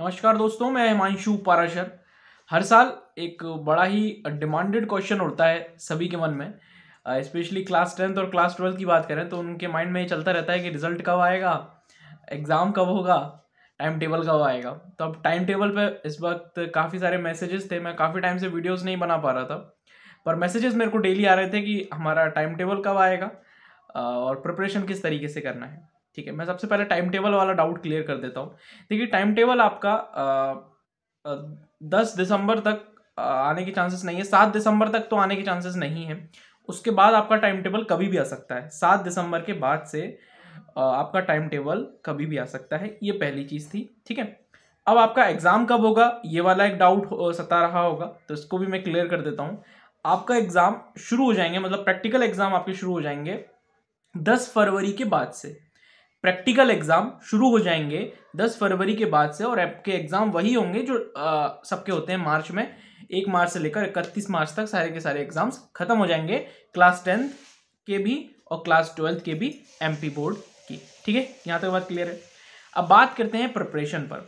नमस्कार दोस्तों मैं हिमांशु पाराशर हर साल एक बड़ा ही डिमांडेड क्वेश्चन उठता है सभी के मन में स्पेशली क्लास टेंथ और क्लास ट्वेल्थ की बात करें तो उनके माइंड में ये चलता रहता है कि रिजल्ट कब आएगा एग्ज़ाम कब होगा टाइम टेबल कब आएगा तो अब टाइम टेबल पर इस वक्त काफ़ी सारे मैसेजेस थे मैं काफ़ी टाइम से वीडियोज़ नहीं बना पा रहा था पर मैसेजेस मेरे को डेली आ रहे थे कि हमारा टाइम टेबल कब आएगा और प्रिपरेशन किस तरीके से करना है ठीक है मैं सबसे पहले टाइम टेबल वाला डाउट क्लियर कर देता हूँ देखिए टाइम टेबल आपका दस दिसंबर तक आने के चांसेस नहीं है सात दिसंबर तक तो आने के चांसेस नहीं है उसके बाद आपका टाइम टेबल कभी भी आ सकता है सात दिसंबर के बाद से आपका टाइम टेबल कभी भी आ सकता है ये पहली चीज़ थी ठीक है अब आपका एग्ज़ाम कब होगा ये वाला एक डाउट सता रहा होगा तो इसको भी मैं क्लियर कर देता हूँ आपका एग्ज़ाम शुरू हो जाएंगे मतलब प्रैक्टिकल एग्ज़ाम आपके शुरू हो जाएंगे दस फरवरी के बाद से प्रैक्टिकल एग्जाम शुरू हो जाएंगे 10 फरवरी के बाद से और आपके एग्जाम वही होंगे जो सबके होते हैं मार्च में एक मार्च से लेकर इकतीस मार्च तक सारे के सारे एग्जाम्स खत्म हो जाएंगे क्लास टेंथ के भी और क्लास ट्वेल्थ के भी एमपी बोर्ड की ठीक है यहाँ तक बात क्लियर है अब बात करते हैं प्रिपरेशन पर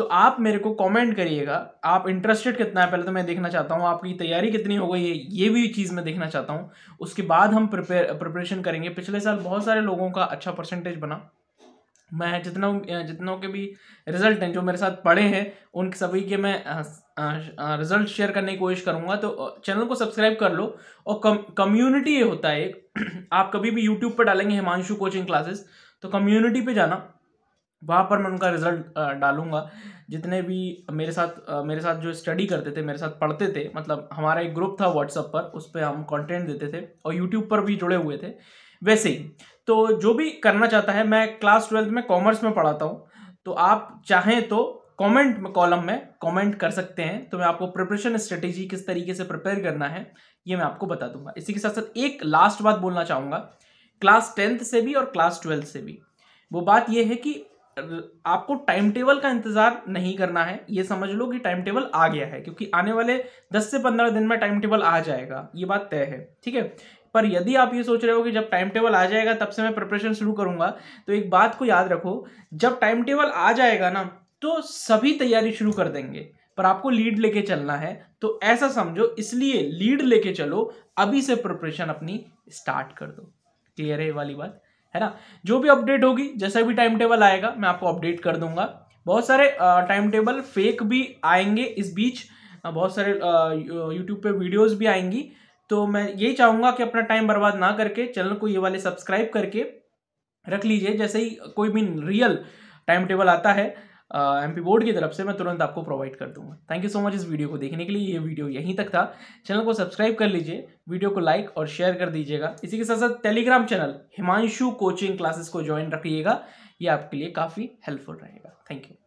तो आप मेरे को कमेंट करिएगा आप इंटरेस्टेड कितना है पहले तो मैं देखना चाहता हूँ आपकी तैयारी कितनी हो गई है ये भी चीज़ मैं देखना चाहता हूँ उसके बाद हम प्रिपेयर प्रिपरेशन करेंगे पिछले साल बहुत सारे लोगों का अच्छा परसेंटेज बना मैं जितना जितनों के भी रिजल्ट हैं जो मेरे साथ पढ़े हैं उन सभी के मैं रिजल्ट शेयर करने की कोशिश करूँगा तो चैनल को सब्सक्राइब कर लो और कम कम्युनिटी ये होता है एक आप कभी भी यूट्यूब पर डालेंगे हिमांशु कोचिंग क्लासेस तो कम्युनिटी पर जाना वहाँ पर मैं उनका रिज़ल्ट डालूँगा जितने भी मेरे साथ मेरे साथ जो स्टडी करते थे मेरे साथ पढ़ते थे मतलब हमारा एक ग्रुप था व्हाट्सअप पर उस पर हम कंटेंट देते थे और यूट्यूब पर भी जुड़े हुए थे वैसे ही तो जो भी करना चाहता है मैं क्लास ट्वेल्थ में कॉमर्स में पढ़ाता हूँ तो आप चाहें तो कमेंट में कॉलम में कमेंट कर सकते हैं तो मैं आपको प्रिपरेशन स्ट्रेटेजी किस तरीके से प्रिपेयर करना है ये मैं आपको बता दूंगा इसी के साथ साथ एक लास्ट बात बोलना चाहूँगा क्लास टेंथ से भी और क्लास ट्वेल्थ से भी वो बात ये है कि आपको टाइम टेबल का इंतजार नहीं करना है ये समझ लो कि टाइम टेबल आ गया है क्योंकि आने वाले 10 से 15 दिन में टाइम टेबल आ जाएगा ये बात तय है ठीक है पर यदि आप ये सोच रहे हो कि जब टाइम टेबल आ जाएगा तब से मैं प्रिपरेशन शुरू करूंगा तो एक बात को याद रखो जब टाइम टेबल आ जाएगा ना तो सभी तैयारी शुरू कर देंगे पर आपको लीड लेके चलना है तो ऐसा समझो इसलिए लीड लेके चलो अभी से प्रिपरेशन अपनी स्टार्ट कर दो क्लियर है वाली बात है ना जो भी अपडेट होगी जैसा भी टाइम टेबल आएगा मैं आपको अपडेट कर दूंगा बहुत सारे टाइम टेबल फेक भी आएंगे इस बीच बहुत सारे यूट्यूब पे वीडियोस भी आएंगी तो मैं यही चाहूँगा कि अपना टाइम बर्बाद ना करके चैनल को ये वाले सब्सक्राइब करके रख लीजिए जैसे ही कोई भी रियल टाइम टेबल आता है एम पी बोर्ड की तरफ से मैं तुरंत आपको प्रोवाइड कर दूंगा थैंक यू सो मच इस वीडियो को देखने के लिए ये वीडियो यहीं तक था चैनल को सब्सक्राइब कर लीजिए वीडियो को लाइक और शेयर कर दीजिएगा इसी के साथ साथ Telegram channel Himanshu coaching classes को ज्वाइन रखिएगा ये आपके लिए काफ़ी हेल्पफुल रहेगा थैंक यू